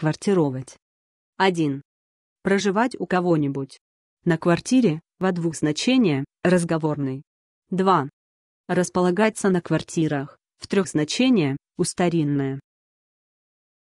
Квартировать. 1. Проживать у кого-нибудь. На квартире, во двух значения, разговорный. 2. Располагаться на квартирах, в трех значения, у старинное.